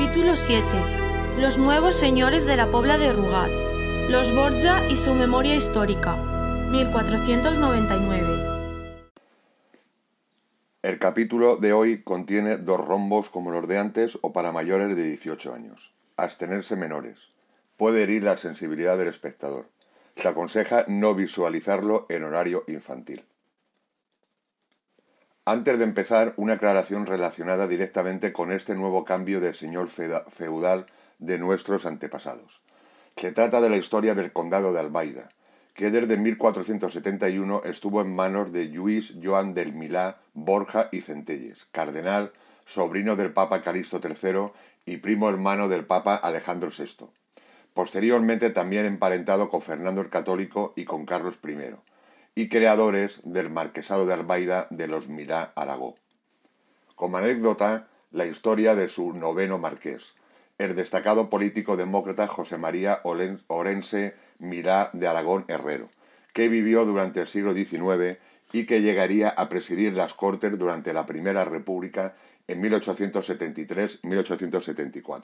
Capítulo 7. Los nuevos señores de la Pobla de Rugat. Los Borja y su memoria histórica. 1499. El capítulo de hoy contiene dos rombos como los de antes o para mayores de 18 años. Abstenerse menores. Puede herir la sensibilidad del espectador. Se aconseja no visualizarlo en horario infantil. Antes de empezar, una aclaración relacionada directamente con este nuevo cambio del señor feudal de nuestros antepasados. Se trata de la historia del condado de Albaida, que desde 1471 estuvo en manos de Luis Joan del Milá, Borja y Centelles, cardenal, sobrino del Papa Calixto III y primo hermano del Papa Alejandro VI. Posteriormente también emparentado con Fernando el Católico y con Carlos I y creadores del marquesado de Albaida de los Mirá Aragó. Como anécdota, la historia de su noveno marqués, el destacado político demócrata José María Orense Mirá de Aragón Herrero, que vivió durante el siglo XIX y que llegaría a presidir las Cortes durante la Primera República en 1873-1874.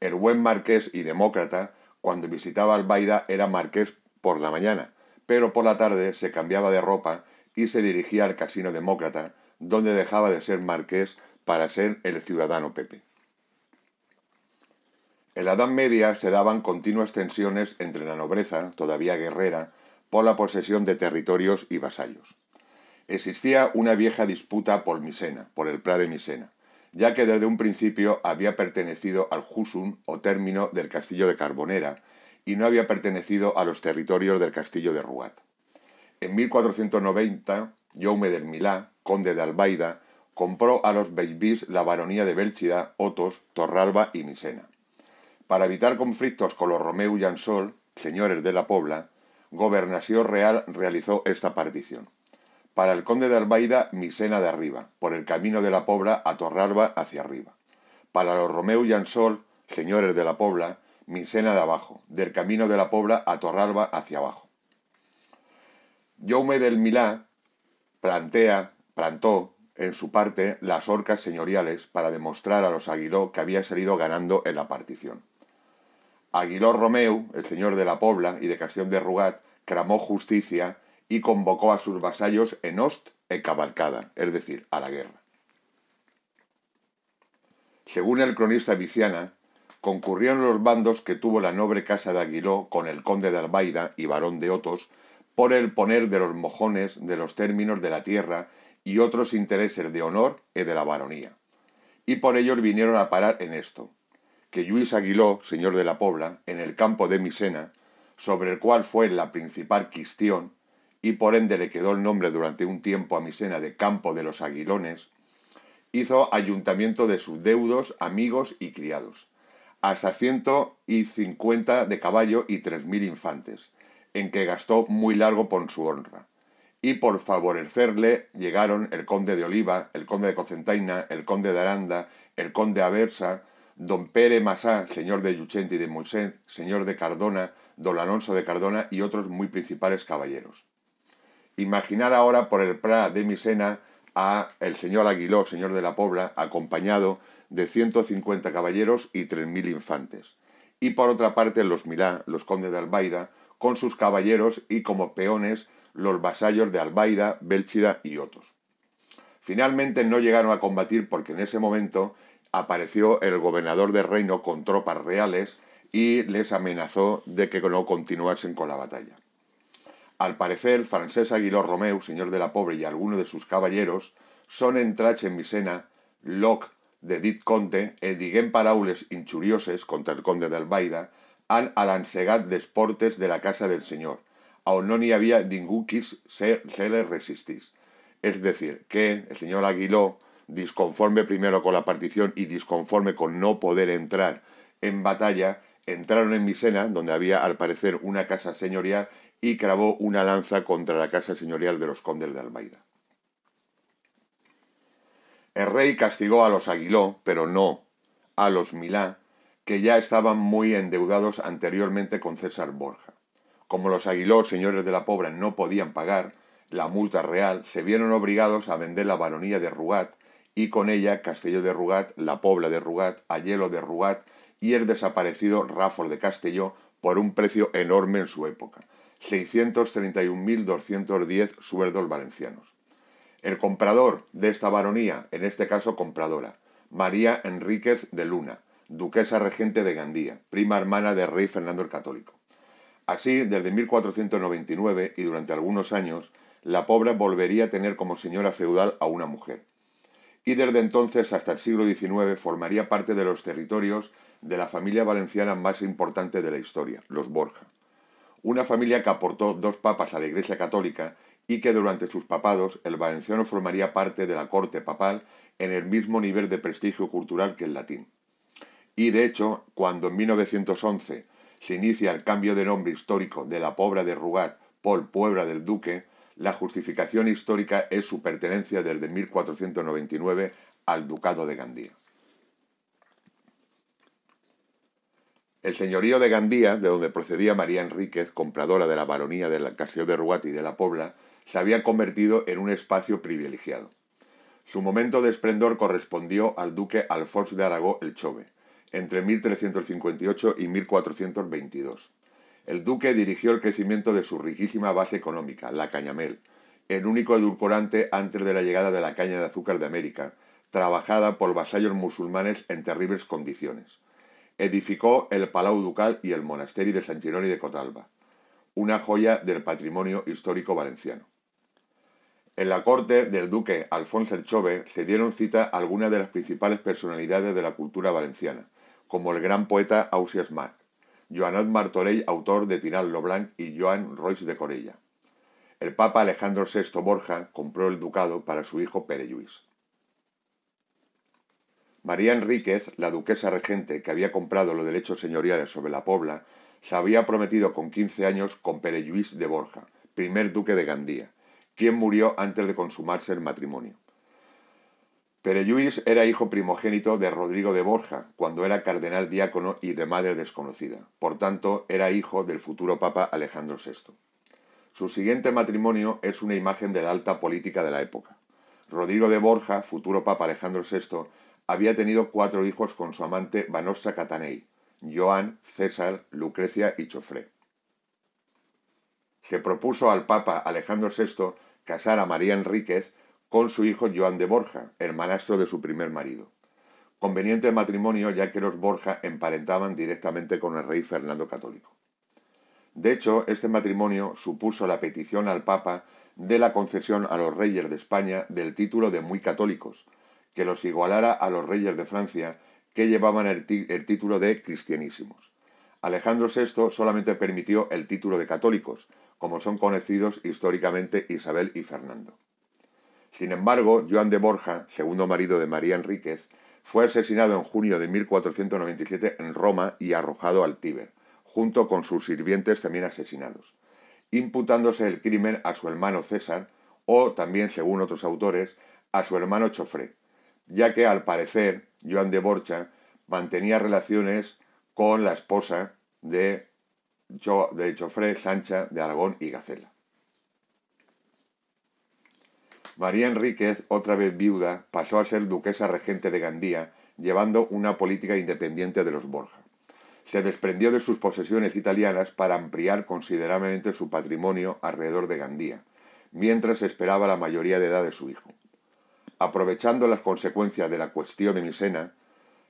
El buen marqués y demócrata, cuando visitaba Albaida, era marqués por la mañana pero por la tarde se cambiaba de ropa y se dirigía al casino demócrata, donde dejaba de ser marqués para ser el ciudadano Pepe. En la Edad Media se daban continuas tensiones entre la nobleza todavía guerrera, por la posesión de territorios y vasallos. Existía una vieja disputa por Misena, por el de Misena, ya que desde un principio había pertenecido al Husum o término del castillo de Carbonera, y no había pertenecido a los territorios del castillo de Ruat. En 1490, Jaume del Milá, conde de Albaida, compró a los Beibis la baronía de Bélchida, Otos, Torralba y Misena. Para evitar conflictos con los Romeu y Ansol, señores de la Pobla, Gobernación Real realizó esta partición. Para el conde de Albaida, Misena de arriba, por el camino de la Pobla a Torralba hacia arriba. Para los Romeu y Ansol, señores de la Pobla, ...Misena de abajo, del camino de la Pobla a Torralba hacia abajo. Jaume del Milá plantea, plantó en su parte las orcas señoriales para demostrar a los Aguiló que había salido ganando en la partición. Aguiló Romeu, el señor de la Pobla y de Castión de Rugat, clamó justicia y convocó a sus vasallos en Ost e Cabalcada, es decir, a la guerra. Según el cronista Viciana, concurrieron los bandos que tuvo la noble casa de Aguiló con el conde de Albaida y barón de Otos por el poner de los mojones de los términos de la tierra y otros intereses de honor y de la baronía. Y por ellos vinieron a parar en esto, que Luis Aguiló, señor de la Pobla, en el campo de Misena, sobre el cual fue la principal quistión, y por ende le quedó el nombre durante un tiempo a Misena de Campo de los Aguilones, hizo ayuntamiento de sus deudos, amigos y criados, hasta 150 de caballo y 3.000 infantes, en que gastó muy largo por su honra. Y por favorecerle llegaron el conde de Oliva, el conde de Cocentaina, el conde de Aranda, el conde Aversa, don Pere Masá, señor de Yuchente y de Moisés, señor de Cardona, don Alonso de Cardona y otros muy principales caballeros. Imaginar ahora por el Pra de Misena a el señor Aguiló, señor de la Pobla, acompañado de 150 caballeros y 3.000 infantes. Y por otra parte los Milá, los condes de Albaida, con sus caballeros y como peones los vasallos de Albaida, Bélchida y otros. Finalmente no llegaron a combatir porque en ese momento apareció el gobernador del reino con tropas reales y les amenazó de que no continuasen con la batalla. Al parecer, Francés Aguilar Romeu, señor de la Pobre, y algunos de sus caballeros son en Trache en Misena, Locke de dit conte e diguem paraules contra el conde de han al les portes de la casa del senyor, aún no ni havia ningú qui se, les resistís. Es decir, que el señor Aguiló, disconforme primero con la partición y disconforme con no poder entrar en batalla, entraron en Misena, donde había al parecer una casa señorial, y clavó una lanza contra la casa señorial de los condes de Albaida. El rey castigó a los Aguiló, pero no a los Milá, que ya estaban muy endeudados anteriormente con César Borja. Como los Aguiló, señores de la pobre, no podían pagar la multa real, se vieron obligados a vender la baronía de Rugat y con ella Castelló de Rugat, la Pobla de Rugat, Ayelo de Rugat y el desaparecido Ráfor de Castelló por un precio enorme en su época, 631.210 suerdos valencianos. El comprador de esta baronía, en este caso compradora, María Enríquez de Luna, duquesa regente de Gandía, prima hermana del rey Fernando el Católico. Así, desde 1499 y durante algunos años, la pobre volvería a tener como señora feudal a una mujer. Y desde entonces hasta el siglo XIX formaría parte de los territorios de la familia valenciana más importante de la historia, los Borja. Una familia que aportó dos papas a la Iglesia Católica y que durante sus papados el valenciano formaría parte de la corte papal en el mismo nivel de prestigio cultural que el latín. Y de hecho, cuando en 1911 se inicia el cambio de nombre histórico de la Pobla de Rugat por Puebla del Duque, la justificación histórica es su pertenencia desde 1499 al Ducado de Gandía. El señorío de Gandía, de donde procedía María Enríquez, compradora de la baronía del Castillo de Rugat y de la Pobla, se había convertido en un espacio privilegiado. Su momento de esplendor correspondió al duque Alfonso de Aragó el Chove, entre 1358 y 1422. El duque dirigió el crecimiento de su riquísima base económica, la cañamel, el único edulcorante antes de la llegada de la caña de azúcar de América, trabajada por vasallos musulmanes en terribles condiciones. Edificó el Palau Ducal y el Monasterio de San Gironi de Cotalba, una joya del patrimonio histórico valenciano. En la corte del duque Alfonso el Chove se dieron cita algunas de las principales personalidades de la cultura valenciana, como el gran poeta Ausias Marc, Joanot Martorell, autor de Tirant Loblanc, y Joan Royce de Corella. El papa Alejandro VI Borja compró el ducado para su hijo Pere Luis. María Enríquez, la duquesa regente que había comprado los derechos señoriales sobre la Pobla, se había prometido con 15 años con Pere Lluís de Borja, primer duque de Gandía, quien murió antes de consumarse el matrimonio. luis era hijo primogénito de Rodrigo de Borja, cuando era cardenal diácono y de madre desconocida. Por tanto, era hijo del futuro papa Alejandro VI. Su siguiente matrimonio es una imagen de la alta política de la época. Rodrigo de Borja, futuro papa Alejandro VI, había tenido cuatro hijos con su amante Vanosa Catanei, Joan, César, Lucrecia y Chofré. Se propuso al papa Alejandro VI casar a María Enríquez con su hijo Joan de Borja, hermanastro de su primer marido. Conveniente matrimonio ya que los Borja emparentaban directamente con el rey Fernando Católico. De hecho, este matrimonio supuso la petición al Papa de la concesión a los reyes de España del título de muy católicos, que los igualara a los reyes de Francia que llevaban el, el título de cristianísimos. Alejandro VI solamente permitió el título de católicos, como son conocidos históricamente Isabel y Fernando. Sin embargo, Joan de Borja, segundo marido de María Enríquez, fue asesinado en junio de 1497 en Roma y arrojado al Tíber, junto con sus sirvientes también asesinados, imputándose el crimen a su hermano César o también, según otros autores, a su hermano Chofré, ya que al parecer Joan de Borja mantenía relaciones con la esposa de de Chofre, Sancha de Aragón y Gacela. María Enríquez, otra vez viuda, pasó a ser duquesa regente de Gandía, llevando una política independiente de los Borja. Se desprendió de sus posesiones italianas para ampliar considerablemente su patrimonio alrededor de Gandía, mientras esperaba la mayoría de edad de su hijo. Aprovechando las consecuencias de la cuestión de Misena,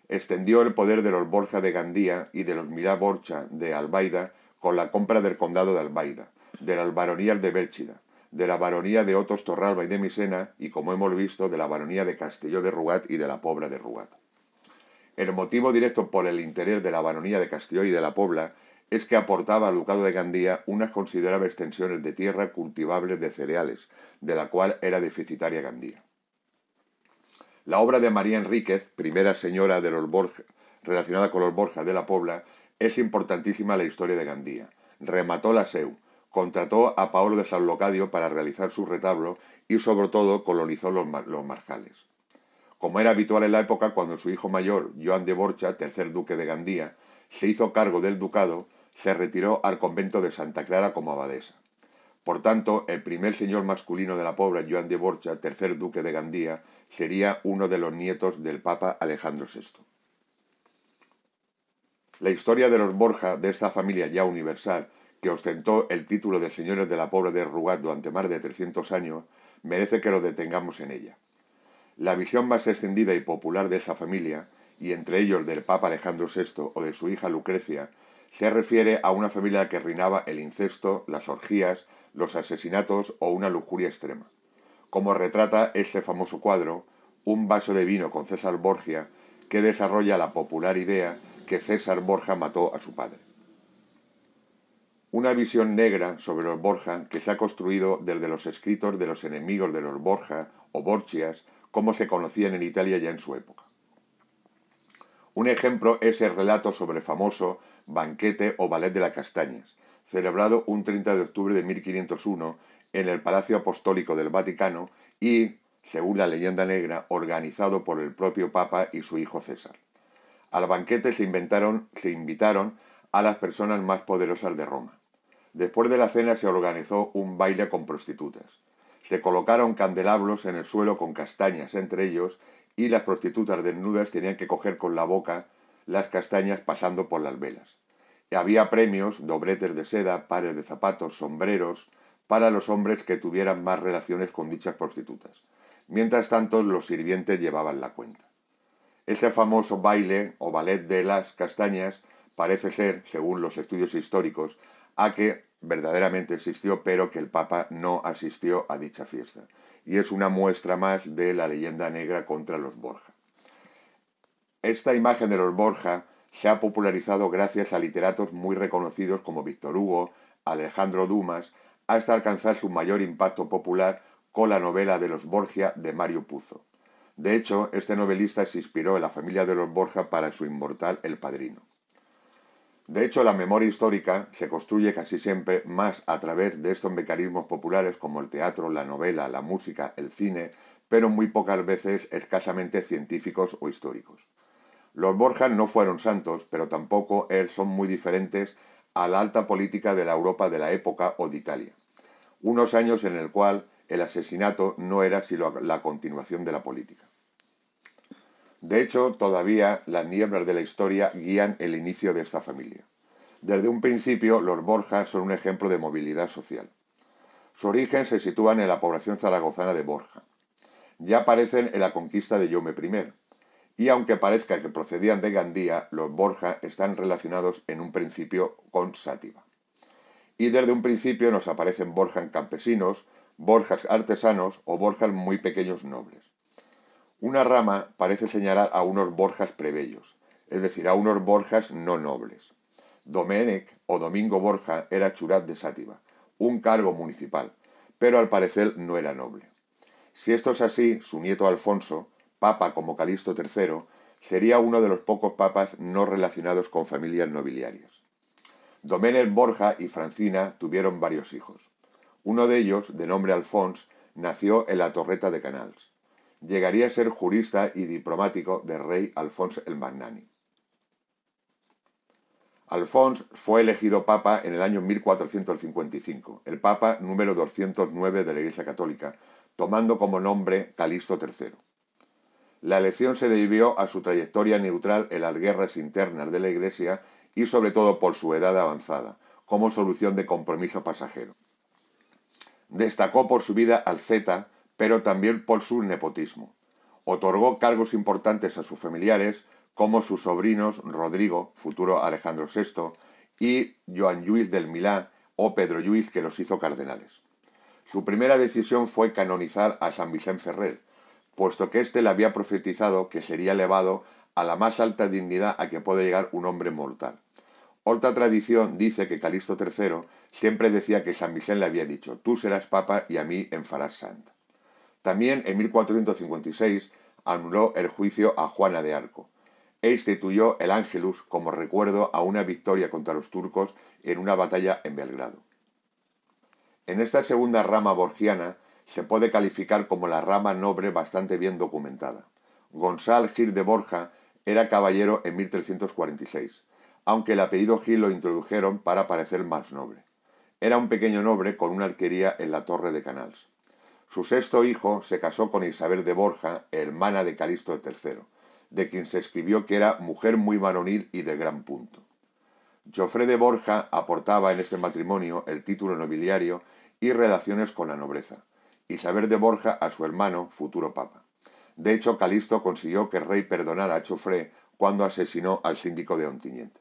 extendió el poder de los Borja de Gandía y de los Borcha de Albaida con la compra del condado de Albaida, de la baronías de Bélchida, de la baronía de Otos Torralba y de Misena y, como hemos visto, de la baronía de Castelló de Rugat y de la Pobla de Rugat. El motivo directo por el interés de la baronía de Castillo y de la Pobla es que aportaba al ducado de Gandía unas considerables extensiones de tierra cultivables de cereales, de la cual era deficitaria Gandía. La obra de María Enríquez, primera señora de los Borja, relacionada con los Borja de la Pobla, es importantísima la historia de Gandía. Remató la SEU, contrató a Paolo de San Locadio para realizar su retablo y sobre todo colonizó los, los marjales. Como era habitual en la época, cuando su hijo mayor, Joan de Borcha, tercer duque de Gandía, se hizo cargo del ducado, se retiró al convento de Santa Clara como abadesa. Por tanto, el primer señor masculino de la pobre, Joan de Borcha, tercer duque de Gandía, sería uno de los nietos del Papa Alejandro VI. La historia de los Borja, de esta familia ya universal, que ostentó el título de señores de la pobre de Rugat durante más de 300 años, merece que lo detengamos en ella. La visión más extendida y popular de esa familia, y entre ellos del Papa Alejandro VI o de su hija Lucrecia, se refiere a una familia que reinaba el incesto, las orgías, los asesinatos o una lujuria extrema. Como retrata este famoso cuadro, un vaso de vino con César Borgia, que desarrolla la popular idea que César Borja mató a su padre. Una visión negra sobre los Borja que se ha construido desde los escritos de los enemigos de los Borja o Borchias, como se conocían en Italia ya en su época. Un ejemplo es el relato sobre el famoso banquete o ballet de las castañas, celebrado un 30 de octubre de 1501 en el Palacio Apostólico del Vaticano y, según la leyenda negra, organizado por el propio Papa y su hijo César. Al banquete se, inventaron, se invitaron a las personas más poderosas de Roma. Después de la cena se organizó un baile con prostitutas. Se colocaron candelabros en el suelo con castañas entre ellos y las prostitutas desnudas tenían que coger con la boca las castañas pasando por las velas. Había premios, dobletes de seda, pares de zapatos, sombreros, para los hombres que tuvieran más relaciones con dichas prostitutas. Mientras tanto, los sirvientes llevaban la cuenta. Este famoso baile o ballet de las castañas parece ser, según los estudios históricos, a que verdaderamente existió, pero que el Papa no asistió a dicha fiesta. Y es una muestra más de la leyenda negra contra los Borja. Esta imagen de los Borja se ha popularizado gracias a literatos muy reconocidos como Víctor Hugo, Alejandro Dumas, hasta alcanzar su mayor impacto popular con la novela de los Borgia de Mario Puzo. De hecho, este novelista se inspiró en la familia de los Borja para su inmortal El Padrino. De hecho, la memoria histórica se construye casi siempre más a través de estos mecanismos populares como el teatro, la novela, la música, el cine, pero muy pocas veces escasamente científicos o históricos. Los Borja no fueron santos, pero tampoco son muy diferentes a la alta política de la Europa de la época o de Italia. Unos años en el cual el asesinato no era sino la continuación de la política. De hecho, todavía las nieblas de la historia guían el inicio de esta familia. Desde un principio, los Borja son un ejemplo de movilidad social. Su origen se sitúa en la población zaragozana de Borja. Ya aparecen en la conquista de Yome I, y aunque parezca que procedían de Gandía, los Borja están relacionados en un principio con Sátiva. Y desde un principio nos aparecen Borja en campesinos, Borjas artesanos o Borjas muy pequeños nobles. Una rama parece señalar a unos Borjas prebellos, es decir, a unos Borjas no nobles. Domenech o Domingo Borja era churat de Sátiva, un cargo municipal, pero al parecer no era noble. Si esto es así, su nieto Alfonso, papa como Calixto III, sería uno de los pocos papas no relacionados con familias nobiliarias. Doménez Borja y Francina tuvieron varios hijos. Uno de ellos, de nombre Alfonso, nació en la Torreta de Canals. Llegaría a ser jurista y diplomático del rey Alfonso el Magnani. Alfonso fue elegido papa en el año 1455, el papa número 209 de la Iglesia Católica, tomando como nombre Calixto III. La elección se debió a su trayectoria neutral en las guerras internas de la Iglesia y sobre todo por su edad avanzada, como solución de compromiso pasajero. Destacó por su vida al Zeta, pero también por su nepotismo. Otorgó cargos importantes a sus familiares, como sus sobrinos Rodrigo, futuro Alejandro VI, y Joan Lluís del Milán o Pedro Lluís, que los hizo cardenales. Su primera decisión fue canonizar a San Vicente Ferrer, puesto que éste le había profetizado que sería elevado a la más alta dignidad a que puede llegar un hombre mortal. Otra tradición dice que Calixto III Siempre decía que San Vicente le había dicho, tú serás papa y a mí en farás También en 1456 anuló el juicio a Juana de Arco e instituyó el Ángelus como recuerdo a una victoria contra los turcos en una batalla en Belgrado. En esta segunda rama borgiana se puede calificar como la rama noble bastante bien documentada. Gonzal Gil de Borja era caballero en 1346, aunque el apellido Gil lo introdujeron para parecer más noble. Era un pequeño noble con una alquería en la Torre de Canals. Su sexto hijo se casó con Isabel de Borja, hermana de Calixto III, de quien se escribió que era mujer muy varonil y de gran punto. Jofré de Borja aportaba en este matrimonio el título nobiliario y relaciones con la nobleza. Isabel de Borja a su hermano, futuro papa. De hecho, Calisto consiguió que el rey perdonara a Jofré cuando asesinó al síndico de ontiniente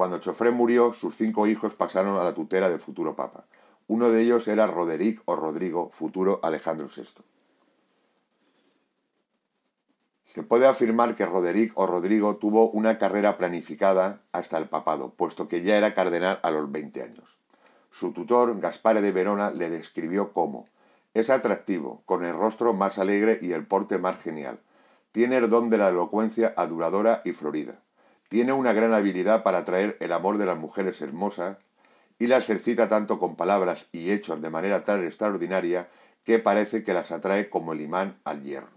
cuando Chofré murió, sus cinco hijos pasaron a la tutela del futuro papa. Uno de ellos era Roderick o Rodrigo, futuro Alejandro VI. Se puede afirmar que Roderick o Rodrigo tuvo una carrera planificada hasta el papado, puesto que ya era cardenal a los 20 años. Su tutor, Gaspare de Verona, le describió como es atractivo, con el rostro más alegre y el porte más genial. Tiene el don de la elocuencia aduladora y florida. Tiene una gran habilidad para atraer el amor de las mujeres hermosas y las excita tanto con palabras y hechos de manera tan extraordinaria que parece que las atrae como el imán al hierro.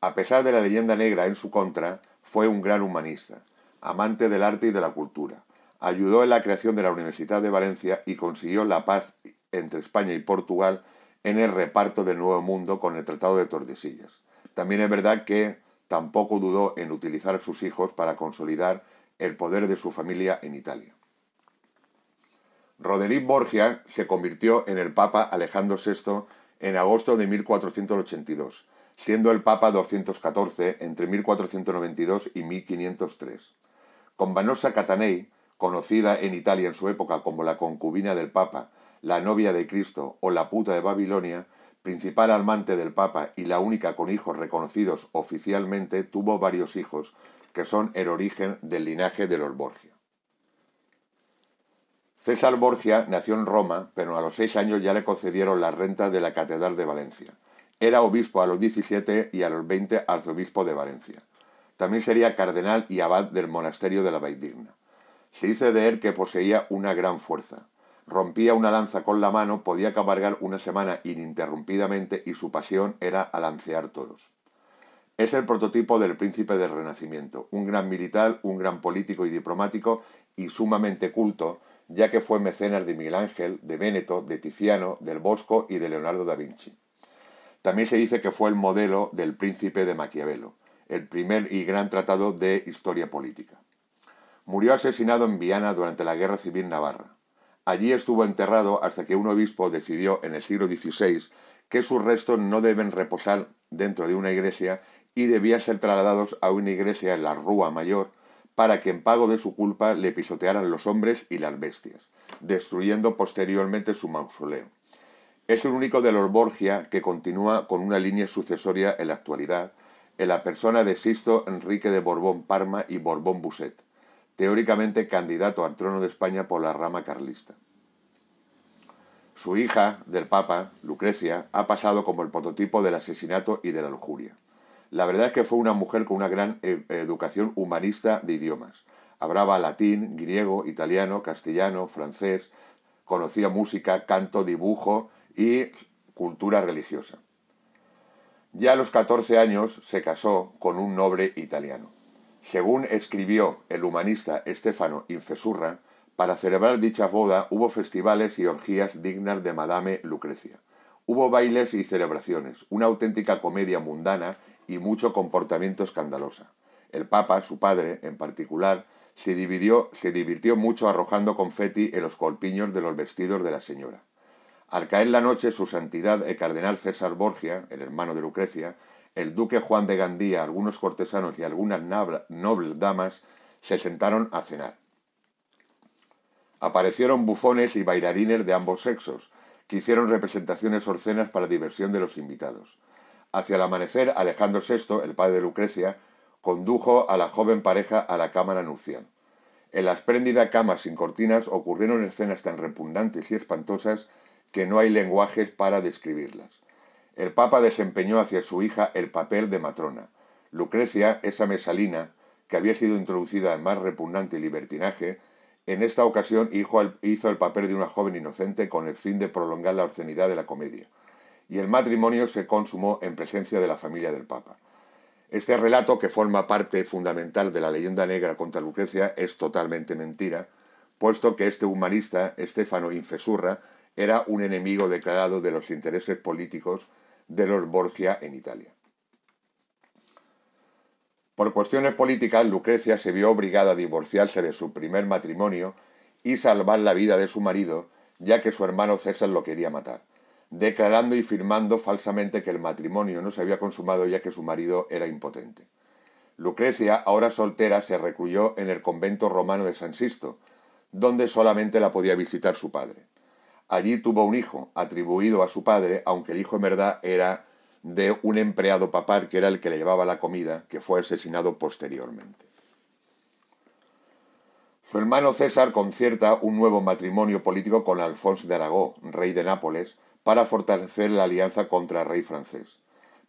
A pesar de la leyenda negra en su contra, fue un gran humanista, amante del arte y de la cultura. Ayudó en la creación de la Universidad de Valencia y consiguió la paz entre España y Portugal en el reparto del Nuevo Mundo con el Tratado de Tordesillas. También es verdad que tampoco dudó en utilizar a sus hijos para consolidar el poder de su familia en Italia. Roderick Borgia se convirtió en el Papa Alejandro VI en agosto de 1482, siendo el Papa 214 entre 1492 y 1503. Con Vanossa Catanei, conocida en Italia en su época como la concubina del Papa, la novia de Cristo o la puta de Babilonia, principal amante del Papa y la única con hijos reconocidos oficialmente, tuvo varios hijos, que son el origen del linaje de los Borgia. César Borgia nació en Roma, pero a los seis años ya le concedieron las rentas de la Catedral de Valencia. Era obispo a los 17 y a los 20 arzobispo de Valencia. También sería cardenal y abad del monasterio de la Vaidigna. Se dice de él que poseía una gran fuerza rompía una lanza con la mano, podía cabalgar una semana ininterrumpidamente y su pasión era alancear toros. Es el prototipo del príncipe del Renacimiento, un gran militar, un gran político y diplomático y sumamente culto, ya que fue mecenas de Miguel Ángel, de Véneto, de Tiziano, del Bosco y de Leonardo da Vinci. También se dice que fue el modelo del príncipe de Maquiavelo, el primer y gran tratado de historia política. Murió asesinado en Viana durante la Guerra Civil Navarra. Allí estuvo enterrado hasta que un obispo decidió en el siglo XVI que sus restos no deben reposar dentro de una iglesia y debían ser trasladados a una iglesia en la Rúa Mayor para que en pago de su culpa le pisotearan los hombres y las bestias, destruyendo posteriormente su mausoleo. Es el único de los Borgia que continúa con una línea sucesoria en la actualidad, en la persona de Sisto Enrique de Borbón Parma y Borbón Buset teóricamente candidato al trono de España por la rama carlista. Su hija del Papa, Lucrecia, ha pasado como el prototipo del asesinato y de la lujuria. La verdad es que fue una mujer con una gran eh, educación humanista de idiomas. Hablaba latín, griego, italiano, castellano, francés, conocía música, canto, dibujo y cultura religiosa. Ya a los 14 años se casó con un noble italiano. Según escribió el humanista Estefano Infesurra, para celebrar dicha boda hubo festivales y orgías dignas de Madame Lucrecia. Hubo bailes y celebraciones, una auténtica comedia mundana y mucho comportamiento escandaloso. El Papa, su padre en particular, se, se divirtió mucho arrojando confeti en los colpiños de los vestidos de la señora. Al caer la noche, su santidad, el cardenal César Borgia, el hermano de Lucrecia, el duque Juan de Gandía, algunos cortesanos y algunas nobles damas se sentaron a cenar. Aparecieron bufones y bailarines de ambos sexos, que hicieron representaciones orcenas para diversión de los invitados. Hacia el amanecer, Alejandro VI, el padre de Lucrecia, condujo a la joven pareja a la cámara nupcial. En la espléndida cama sin cortinas ocurrieron escenas tan repugnantes y espantosas que no hay lenguajes para describirlas. El Papa desempeñó hacia su hija el papel de matrona. Lucrecia, esa mesalina, que había sido introducida en más repugnante libertinaje, en esta ocasión hizo el papel de una joven inocente con el fin de prolongar la obscenidad de la comedia. Y el matrimonio se consumó en presencia de la familia del Papa. Este relato, que forma parte fundamental de la leyenda negra contra Lucrecia, es totalmente mentira, puesto que este humanista, Estefano Infesurra, era un enemigo declarado de los intereses políticos de los Borgia en Italia. Por cuestiones políticas, Lucrecia se vio obligada a divorciarse de su primer matrimonio y salvar la vida de su marido, ya que su hermano César lo quería matar, declarando y firmando falsamente que el matrimonio no se había consumado ya que su marido era impotente. Lucrecia, ahora soltera, se recluyó en el convento romano de San Sisto, donde solamente la podía visitar su padre. Allí tuvo un hijo, atribuido a su padre, aunque el hijo en verdad era de un empleado papal que era el que le llevaba la comida, que fue asesinado posteriormente. Su hermano César concierta un nuevo matrimonio político con Alfonso de Aragón, rey de Nápoles, para fortalecer la alianza contra el rey francés.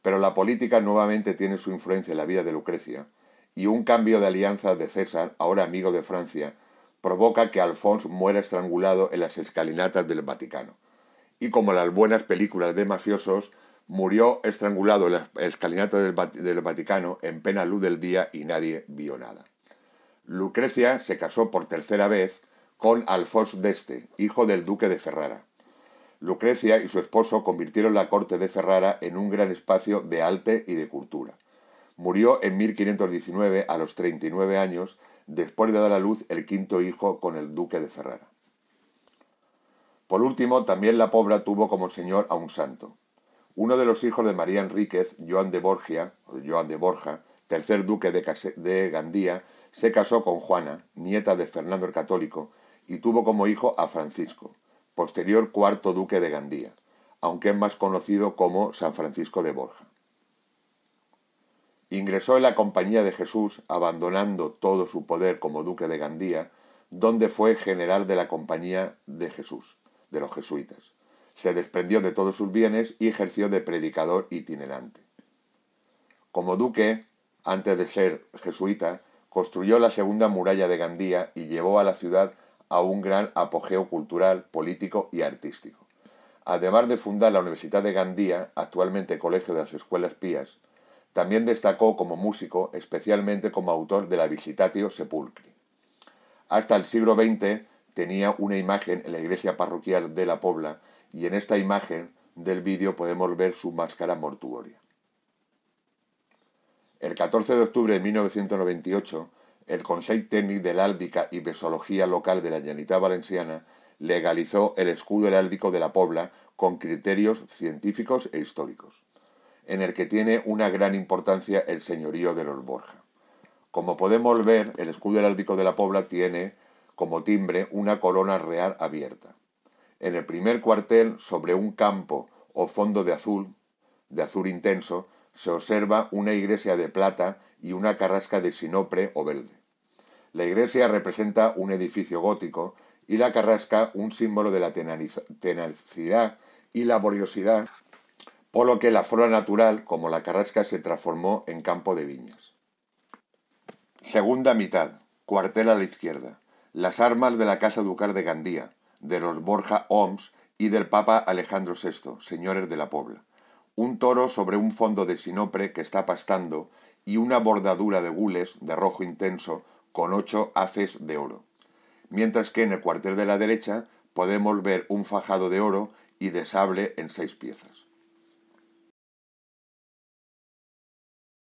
Pero la política nuevamente tiene su influencia en la vida de Lucrecia, y un cambio de alianza de César, ahora amigo de Francia, provoca que Alfonso muera estrangulado en las escalinatas del Vaticano. Y como las buenas películas de mafiosos, murió estrangulado en las escalinatas del, del Vaticano en plena luz del día y nadie vio nada. Lucrecia se casó por tercera vez con Alfonso d'Este, hijo del duque de Ferrara. Lucrecia y su esposo convirtieron la corte de Ferrara en un gran espacio de arte y de cultura. Murió en 1519 a los 39 años después de dar a luz el quinto hijo con el duque de Ferrara. Por último, también la pobre tuvo como señor a un santo. Uno de los hijos de María Enríquez, Joan de Borgia, Joan de Borja, tercer duque de Gandía, se casó con Juana, nieta de Fernando el Católico, y tuvo como hijo a Francisco, posterior cuarto duque de Gandía, aunque es más conocido como San Francisco de Borja. Ingresó en la compañía de Jesús, abandonando todo su poder como duque de Gandía, donde fue general de la compañía de Jesús, de los jesuitas. Se desprendió de todos sus bienes y ejerció de predicador itinerante. Como duque, antes de ser jesuita, construyó la segunda muralla de Gandía y llevó a la ciudad a un gran apogeo cultural, político y artístico. Además de fundar la Universidad de Gandía, actualmente Colegio de las Escuelas Pías, también destacó como músico, especialmente como autor de la Visitatio Sepulcri. Hasta el siglo XX tenía una imagen en la iglesia parroquial de La Pobla y en esta imagen del vídeo podemos ver su máscara mortuoria. El 14 de octubre de 1998, el Consejo Técnico de Heráldica y Vesología Local de la Llanita Valenciana legalizó el escudo heráldico de la Pobla con criterios científicos e históricos en el que tiene una gran importancia el señorío de los Borja. Como podemos ver, el escudo heráldico de la Pobla tiene como timbre una corona real abierta. En el primer cuartel, sobre un campo o fondo de azul, de azul intenso, se observa una iglesia de plata y una carrasca de sinopre o verde. La iglesia representa un edificio gótico y la carrasca un símbolo de la tenacidad y laboriosidad o lo que la flora natural, como la carrasca, se transformó en campo de viñas. Segunda mitad, cuartel a la izquierda, las armas de la Casa Ducal de Gandía, de los Borja Oms y del Papa Alejandro VI, señores de la Pobla, un toro sobre un fondo de sinopre que está pastando y una bordadura de gules de rojo intenso con ocho haces de oro. Mientras que en el cuartel de la derecha podemos ver un fajado de oro y de sable en seis piezas.